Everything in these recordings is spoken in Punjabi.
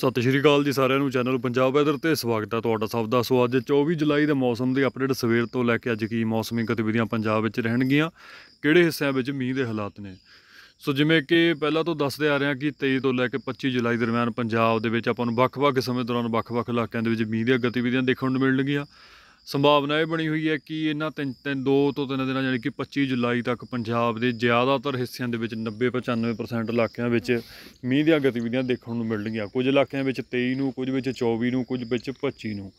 ਸਤਿ ਸ਼੍ਰੀ ਅਕਾਲ ਜੀ ਸਾਰਿਆਂ ਨੂੰ ਚੈਨਲ ਪੰਜਾਬ ਵੈਦਰ ਤੇ ਸਵਾਗਤ ਹੈ ਤੁਹਾਡਾ ਸਭ ਦਾ ਸੋ ਅੱਜ 24 ਜੁਲਾਈ ਦੇ ਮੌਸਮ ਦੀ ਅਪਡੇਟ ਸਵੇਰ ਤੋਂ ਲੈ ਕੇ ਅੱਜ ਕੀ ਮੌਸਮੀ ਗਤੀਵਿਧੀਆਂ ਪੰਜਾਬ ਵਿੱਚ ਰਹਿਣਗੀਆਂ ਕਿਹੜੇ ਹਿੱਸਿਆਂ ਵਿੱਚ ਮੀਂਹ ਦੇ ਹਾਲਾਤ ਨੇ ਸੋ ਜਿਵੇਂ ਕਿ ਪਹਿਲਾਂ ਤੋਂ ਦੱਸਦੇ ਆ ਰਹੇ ਹਾਂ ਕਿ 23 ਤੋਂ ਲੈ ਕੇ 25 ਜੁਲਾਈ ਦਰਮਿਆਨ ਪੰਜਾਬ ਦੇ ਵਿੱਚ ਆਪਾਂ ਨੂੰ ਵੱਖ-ਵੱਖ ਸਮੇਂ ਦੌਰਾਨ ਵੱਖ-ਵੱਖ ਇਲਾਕਿਆਂ ਦੇ ਵਿੱਚ ਮੀਂਹ ਦੀਆਂ ਗਤੀਵਿਧੀਆਂ ਦੇਖਣ ਨੂੰ ਮਿਲਣਗੀਆਂ ਸੰਭਾਵਨਾ ਇਹ ਬਣੀ ਹੋਈ ਹੈ ਕਿ ਇਹਨਾਂ ਤਿੰਨ ਤਿੰਨ ਦੋ ਤੋਂ ਤਿੰਨ ਦਿਨਾਂ ਯਾਨੀ ਕਿ 25 ਜੁਲਾਈ ਤੱਕ ਪੰਜਾਬ ਦੇ ਜ਼ਿਆਦਾਤਰ ਹਿੱਸਿਆਂ ਦੇ ਵਿੱਚ 90-95% ਇਲਾਕਿਆਂ ਵਿੱਚ ਮੀਂਹ ਦੀਆਂ ਗਤੀਵਿਧੀਆਂ ਦੇਖਣ ਨੂੰ ਮਿਲਣਗੀਆਂ ਕੁਝ ਇਲਾਕਿਆਂ ਵਿੱਚ 23 ਨੂੰ ਕੁਝ ਵਿੱਚ 24 ਨੂੰ ਕੁਝ ਵਿੱਚ 25 ਨੂੰ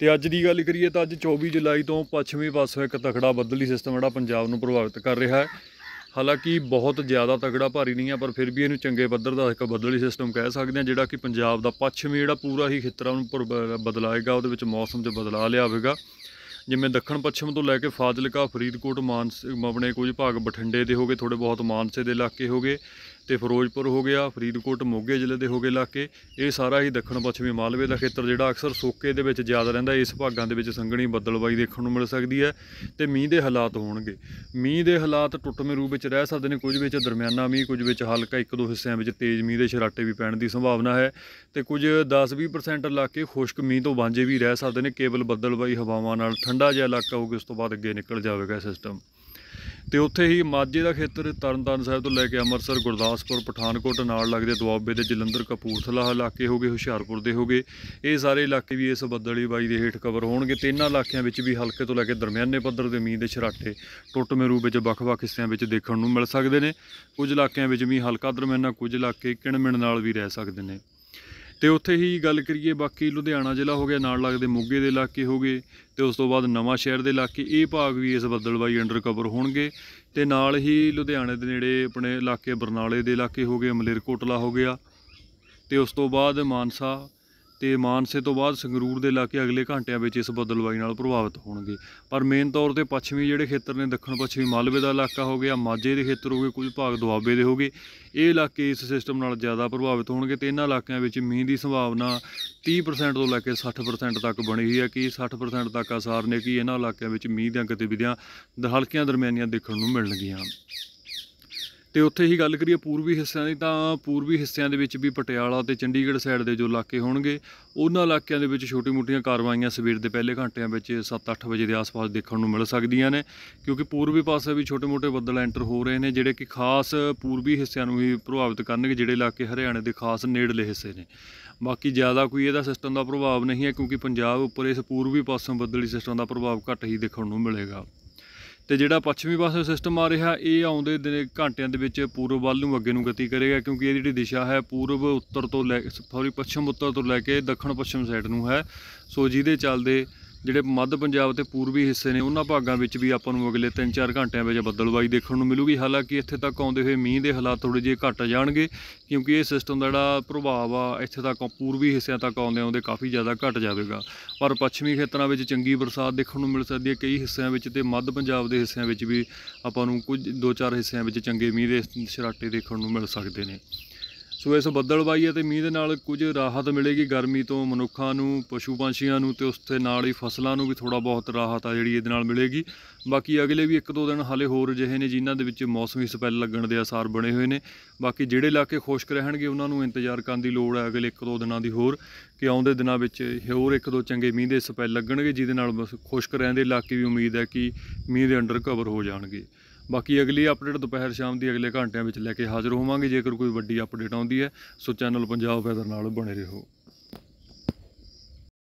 ਤੇ ਅੱਜ ਦੀ ਗੱਲ ਕਰੀਏ ਤਾਂ ਅੱਜ 24 ਜੁਲਾਈ ਤੋਂ ਪੱਛਮੀ ਪਾਸੋਂ ਇੱਕ ਤਖੜਾ ਬੱਦਲੀ ਸਿਸਟਮ ਜਿਹੜਾ ਪੰਜਾਬ ਨੂੰ ਪ੍ਰਭਾਵਿਤ ਕਰ ਰਿਹਾ ਹੈ ਹਾਲਾਂਕਿ ਬਹੁਤ ਜ਼ਿਆਦਾ ਤਗੜਾ ਭਾਰੀ ਨਹੀਂ ਆ ਪਰ ਫਿਰ ਵੀ ਇਹਨੂੰ ਚੰਗੇ ਪੱਧਰ ਦਾ ਇੱਕ ਬਦਲੀ ਸਿਸਟਮ ਕਹਿ ਸਕਦੇ ਆ ਜਿਹੜਾ ਕਿ ਪੰਜਾਬ ਦਾ ਪੱਛਮੀ ਜਿਹੜਾ ਪੂਰਾ ਹੀ ਖੇਤਰਾ ਨੂੰ ਬਦਲਾਏਗਾ ਉਹਦੇ ਵਿੱਚ ਮੌਸਮ 'ਚ ਬਦਲਾਅ ਲਿਆਵੇਗਾ ਜਿਵੇਂ ਦੱਖਣ ਪੱਛਮ ਤੋਂ ਲੈ ਕੇ ਫਾਜ਼ਿਲਕਾ ਫਰੀਦਕੋਟ ਮਾਨਸੇ ਆਪਣੇ ਕੁਝ ਭਾਗ ਬਠਿੰਡੇ ਦੇ ਹੋਗੇ ਥੋੜੇ ਬਹੁਤ ਮਾਨਸੇ ਦੇ ਇਲਾਕੇ ਹੋਗੇ ਤੇ ਫਿਰੋਜ਼ਪੁਰ ਹੋ ਗਿਆ ਫਰੀਦਕੋਟ ਮੋਗੇ ਜ਼ਿਲ੍ਹੇ ਦੇ ਹੋ ਗਏ ਇਲਾਕੇ ਇਹ ਸਾਰਾ ਹੀ ਦੱਖਣ ਪੱਛਮੀ ਮਾਲਵੇ ਦਾ ਖੇਤਰ ਜਿਹੜਾ ਅਕਸਰ ਸੋਕੇ ਦੇ ਵਿੱਚ ਜ਼ਿਆਦਾ ਰਹਿੰਦਾ ਇਸ ਭਾਗਾਂ ਦੇ ਵਿੱਚ ਸੰਘਣੀ ਬੱਦਲਬਾਈ ਦੇਖਣ ਨੂੰ ਮਿਲ ਸਕਦੀ ਹੈ ਤੇ ਮੀਂਹ ਦੇ ਹਾਲਾਤ ਹੋਣਗੇ ਮੀਂਹ ਦੇ ਹਾਲਾਤ ਟੁੱਟਵੇਂ ਰੂਪ ਵਿੱਚ ਰਹਿ ਸਕਦੇ ਨੇ ਕੁਝ ਵਿੱਚ ਦਰਮਿਆਨਾ ਮੀਂਹ ਕੁਝ ਵਿੱਚ ਹਲਕਾ ਇੱਕ ਦੋ ਹਿੱਸਿਆਂ ਵਿੱਚ ਤੇਜ਼ ਮੀਂਹ ਦੇ ਛਰਾਟੇ ਵੀ ਪੈਣ ਦੀ ਸੰਭਾਵਨਾ ਹੈ ਤੇ ਕੁਝ 10-20% ਇਲਾਕੇ ਖੁਸ਼ਕ ਮੀਂਹ ਤੋਂ ਵਾਂਝੇ ਵੀ ਰਹਿ ਸਕਦੇ ਨੇ ਕੇਵਲ ਬੱਦਲਬਾਈ ਹਵਾਵਾਂ ਨਾਲ ਠੰਡਾ ਜਿਹਾ ਇਲਾਕਾ ਹੋਊਗਾ ਉਸ ਤੋਂ ਬਾਅਦ ਅੱਗੇ ਨਿਕਲ ਜਾਵੇਗਾ ਸਿਸਟਮ ਤੇ ਉੱਥੇ ਹੀ ਮਾਝੇ ਦਾ ਖੇਤਰ ਤਰਨਤਾਰਨ ਸਾਹਿਬ ਤੋਂ ਲੈ ਕੇ ਅੰਮ੍ਰਿਤਸਰ ਗੁਰਦਾਸਪੁਰ ਪਠਾਨਕੋਟ ਨਾਲ ਲੱਗਦੇ ਦੁਆਬੇ ਦੇ ਜਲੰਧਰ ਕਪੂਰਥਲਾ ਇਲਾਕੇ ਹੋਗੇ ਹੁਸ਼ਿਆਰਪੁਰ ਦੇ ਹੋਗੇ ਇਹ ਸਾਰੇ ਇਲਾਕੇ ਵੀ ਇਸ ਬੱਦਲੀ ਬਾਈ ਦੇ ਹੇਠ ਕਵਰ ਹੋਣਗੇ ਤੇ ਇਨ੍ਹਾਂ ਇਲਾਕਿਆਂ ਵਿੱਚ ਵੀ ਹਲਕੇ ਤੋਂ ਲੈ ਕੇ ਦਰਮਿਆਨੇ ਪੱਧਰ ਦੇ ਮੀਂਹ ਦੇ ਛਰਾਟੇ ਟੁੱਟਵੇਂ ਰੂਪ ਵਿੱਚ ਵੱਖ-ਵੱਖ ਹਿੱਸਿਆਂ ਵਿੱਚ ਦੇਖਣ ਨੂੰ ਮਿਲ ਸਕਦੇ ਨੇ ਕੁਝ ਇਲਾਕਿਆਂ ਵਿੱਚ ਮੀਂਹ ਹਲਕਾ ਦਰਮਿਆਨਾ ਕੁਝ ਇਲਾਕੇ ਕਿਣਮਿਣ ਨਾਲ ਵੀ ਰਹਿ ਸਕਦੇ ਨੇ ਤੇ ਉੱਥੇ ਹੀ ਗੱਲ ਕਰੀਏ ਬਾਕੀ ਲੁਧਿਆਣਾ ਜ਼ਿਲ੍ਹਾ ਹੋ ਗਿਆ ਨਾਲ ਲੱਗਦੇ ਮੁੱਗੇ ਦੇ ਇਲਾਕੇ ਹੋ ਗਏ ਤੇ ਉਸ ਤੋਂ ਬਾਅਦ ਨਵਾਂ ਸ਼ਹਿਰ ਦੇ ਇਲਾਕੇ ਇਹ ਭਾਗ ਵੀ ਇਸ ਬੱਦਲਬਾਈ ਅੰਡਰ ਕਵਰ ਹੋਣਗੇ ਤੇ ਨਾਲ ਹੀ ਲੁਧਿਆਣੇ ਦੇ ਨੇੜੇ ਆਪਣੇ ਇਲਾਕੇ ਬਰਨਾਲੇ ਦੇ ਇਲਾਕੇ ਹੋ ਗਏ ਮਲੇਰਕੋਟਲਾ ਹੋ ਗਿਆ ਤੇ ਉਸ ਤੋਂ ਬਾਅਦ ਮਾਨਸਾ ਤੇ ਮਾਨਸੇ ਤੋਂ ਬਾਅਦ ਸੰਗਰੂਰ ਦੇ ਇਲਾਕੇ ਅਗਲੇ ਘੰਟਿਆਂ ਵਿੱਚ ਇਸ ਬਦਲਵਾਈ ਨਾਲ ਪ੍ਰਭਾਵਿਤ ਹੋਣਗੇ ਪਰ ਮੇਨ ਤੌਰ ਤੇ ਪੱਛਮੀ ਜਿਹੜੇ ਖੇਤਰ ਨੇ ਦੱਖਣ ਪੱਛਮੀ ਮਾਲਵੇ ਦਾ ਇਲਾਕਾ ਹੋ ਗਿਆ ਮਾਝੇ ਦੇ ਖੇਤਰ ਹੋ ਗਏ ਕੁਝ ਭਾਗ ਦੁਆਬੇ ਦੇ ਹੋ ਗਏ ਇਹ ਇਲਾਕੇ ਇਸ ਸਿਸਟਮ ਨਾਲ ਜ਼ਿਆਦਾ ਪ੍ਰਭਾਵਿਤ ਹੋਣਗੇ ਤੇ ਇਹਨਾਂ ਇਲਾਕਿਆਂ ਵਿੱਚ ਮੀਂਹ ਦੀ ਸੰਭਾਵਨਾ 30% ਤੋਂ ਲੈ ਕੇ 60% ਤੱਕ ਬਣੀ ਹੋਈ ਹੈ ਕਿ 60% ਤੱਕ ਆਸਾਰ ਨੇ ਕਿ ਇਹਨਾਂ ਇਲਾਕਿਆਂ ਵਿੱਚ ਮੀਂਹ ਦੀਆਂ ਗਤੀਵਿਧੀਆਂ ਹਲਕੀਆਂ ਦਰਮਿਆਨੀਆਂ ਦੇਖਣ ਨੂੰ ਮਿਲਣਗੀਆਂ ਤੇ ਉੱਥੇ ਹੀ ਗੱਲ ਕਰੀਏ ਪੂਰਬੀ ਹਿੱਸਿਆਂ ਦੀ ਤਾਂ ਪੂਰਬੀ ਹਿੱਸਿਆਂ ਦੇ ਵਿੱਚ ਵੀ ਪਟਿਆਲਾ ਤੇ ਚੰਡੀਗੜ੍ਹ ਸਾਈਡ ਦੇ ਜੋ ਇਲਾਕੇ ਹੋਣਗੇ ਉਹਨਾਂ ਇਲਾਕਿਆਂ ਦੇ ਵਿੱਚ ਛੋਟੀ-ਮੋਟੀਆਂ ਕਾਰਵਾਈਆਂ ਸਵੇਰ ਦੇ ਪਹਿਲੇ ਘੰਟਿਆਂ ਵਿੱਚ 7-8 ਵਜੇ ਦੇ ਆਸ-ਪਾਸ ਦੇਖਣ ਨੂੰ ਮਿਲ ਸਕਦੀਆਂ ਨੇ ਕਿਉਂਕਿ ਪੂਰਬੀ ਪਾਸੇ ਵੀ ਛੋਟੇ-ਮੋਟੇ ਬੱਦਲ ਐਂਟਰ ਹੋ ਰਹੇ ਨੇ ਜਿਹੜੇ ਕਿ ਖਾਸ ਪੂਰਬੀ ਹਿੱਸਿਆਂ ਨੂੰ ਹੀ ਪ੍ਰਭਾਵਿਤ ਕਰਨਗੇ ਜਿਹੜੇ ਇਲਾਕੇ ਹਰਿਆਣੇ ਦੇ ਖਾਸ ਨੇੜਲੇ ਹਿੱਸੇ ਨੇ ਬਾਕੀ ਜ਼ਿਆਦਾ ਕੋਈ ਇਹਦਾ ਸਿਸਟਮ ਦਾ ਪ੍ਰਭਾਵ ਨਹੀਂ ਹੈ ਕਿਉਂਕਿ ਪੰਜਾਬ ਉੱਪਰ ਇਸ ਪੂਰਬੀ ਪਾਸੋਂ ਬੱਦਲੀ ਸਿਸਟਮ ਦਾ ਪ੍ਰਭਾਵ ਘੱਟ ਹੀ ਦੇਖਣ ਨੂੰ ਮਿਲੇਗਾ ਤੇ ਜਿਹੜਾ ਪੱਛਮੀ ਪਾਸੇ ਸਿਸਟਮ ਆ ਰਿਹਾ ਇਹ ਆਉਂਦੇ ਦਿਨ ਘੰਟਿਆਂ ਦੇ ਵਿੱਚ ਪੂਰਬ ਵੱਲ ਨੂੰ ਅੱਗੇ ਨੂੰ ਗਤੀ ਕਰੇਗਾ ਕਿਉਂਕਿ ਇਹ ਜਿਹੜੀ ਦਿਸ਼ਾ ਹੈ ਪੂਰਬ ਉੱਤਰ ਤੋਂ ਲੈ ਸੌਰੀ ਪੱਛਮ ਉੱਤਰ ਤੋਂ ਲੈ ਕੇ ਦੱਖਣ ਪੱਛਮ ਸਾਈਡ ਨੂੰ ਹੈ ਸੋ ਜਿਹਦੇ ਚੱਲਦੇ ਜਿਹੜੇ ਮੱਧ ਪੰਜਾਬ ਤੇ ਪੂਰਬੀ ਹਿੱਸੇ ਨੇ ਉਹਨਾਂ ਭਾਗਾਂ ਵਿੱਚ ਵੀ ਆਪਾਂ ਨੂੰ ਅਗਲੇ 3-4 ਘੰਟਿਆਂ ਵਿੱਚ ਬੱਦਲਬਾਈ ਦੇਖਣ ਨੂੰ ਮਿਲੂਗੀ ਹਾਲਾਂਕਿ ਇੱਥੇ ਤੱਕ ਆਉਂਦੇ ਹੋਏ ਮੀਂਹ ਦੇ ਹਾਲਾਤ ਥੋੜੇ ਜਿਹਾ ਘਟ ਜਾਣਗੇ ਕਿਉਂਕਿ ਇਹ ਸਿਸਟਮ ਦਾ ਜਿਹੜਾ ਪ੍ਰਭਾਵ ਆ ਇੱਥੇ ਤੱਕ ਪੂਰਬੀ ਹਿੱਸਿਆਂ ਤੱਕ ਆਉਂਦੇ ਆਉਂਦੇ ਕਾਫੀ ਜ਼ਿਆਦਾ ਘਟ ਜਾਵੇਗਾ ਪਰ ਪੱਛਮੀ ਖੇਤਰਾਂ ਵਿੱਚ ਚੰਗੀ ਬਰਸਾਤ ਦੇਖਣ ਨੂੰ ਮਿਲ ਸਕਦੀ ਹੈ ਕਈ ਹਿੱਸਿਆਂ ਵਿੱਚ ਤੇ ਮੱਧ ਪੰਜਾਬ ਦੇ ਹਿੱਸਿਆਂ ਵਿੱਚ ਵੀ ਆਪਾਂ ਨੂੰ ਕੁਝ 2-4 ਹਿੱਸਿਆਂ ਵਿੱਚ ਚੰਗੇ ਮੀਂਹ ਦੇ ਸ਼ਰਾਟੇ ਦੇਖਣ ਨੂੰ ਮਿਲ ਸਕਦੇ ਨੇ ਸੋ ਇਸ ਬੱਦਲਬਾਈ ਤੇ ਮੀਂਹ ਦੇ ਨਾਲ ਕੁਝ ਰਾਹਤ ਮਿਲੇਗੀ ਗਰਮੀ ਤੋਂ ਮਨੁੱਖਾਂ ਨੂੰ ਪਸ਼ੂ ਪੰਛੀਆਂ ਨੂੰ ਤੇ ਉਸ ਨਾਲ ਹੀ ਫਸਲਾਂ ਨੂੰ ਵੀ ਥੋੜਾ ਬਹੁਤ ਰਾਹਤ ਆ ਜਿਹੜੀ ਇਹਦੇ ਨਾਲ ਮਿਲੇਗੀ ਬਾਕੀ ਅਗਲੇ ਵੀ ਇੱਕ ਦੋ ਦਿਨ ਹਲੇ ਹੋਰ ਜਿਹੇ ਨੇ ਜਿਨ੍ਹਾਂ ਦੇ ਵਿੱਚ ਮੌਸਮੀ ਸਪੈਲ ਲੱਗਣ ਦੇ ਆਸਾਰ ਬਣੇ ਹੋਏ ਨੇ ਬਾਕੀ ਜਿਹੜੇ ਇਲਾਕੇ ਖੁਸ਼ਕ ਰਹਿਣਗੇ ਉਹਨਾਂ ਨੂੰ ਇੰਤਜ਼ਾਰ ਕਰਨ ਦੀ ਲੋੜ ਹੈ ਅਗਲੇ ਇੱਕ ਦੋ ਦਿਨਾਂ ਦੀ ਹੋਰ ਕਿ ਆਉਂਦੇ ਦਿਨਾਂ ਵਿੱਚ ਹੋਰ ਇੱਕ ਦੋ ਚੰਗੇ ਮੀਂਹ ਦੇ ਸਪੈਲ ਲੱਗਣਗੇ ਜਿਹਦੇ ਨਾਲ ਖੁਸ਼ਕ ਰਹਿੰਦੇ ਇਲਾਕੇ ਵੀ ਉਮੀਦ ਹੈ ਕਿ ਮੀਂਹ ਦੇ ਅੰਡਰ ਕਵਰ ਹੋ ਜਾਣਗੇ ਬਾਕੀ ਅਗਲੀ ਅਪਡੇਟ ਦੁਪਹਿਰ ਸ਼ਾਮ ਦੀ ਅਗਲੇ ਘੰਟਿਆਂ ਵਿੱਚ ਲੈ ਕੇ ਹਾਜ਼ਰ ਹੋਵਾਂਗੇ ਜੇਕਰ ਕੋਈ ਵੱਡੀ ਅਪਡੇਟ ਆਉਂਦੀ ਹੈ ਸੋ ਚੈਨਲ ਪੰਜਾਬ ਵੈਦਰ ਨਾਲ ਬਣੇ ਰਹੋ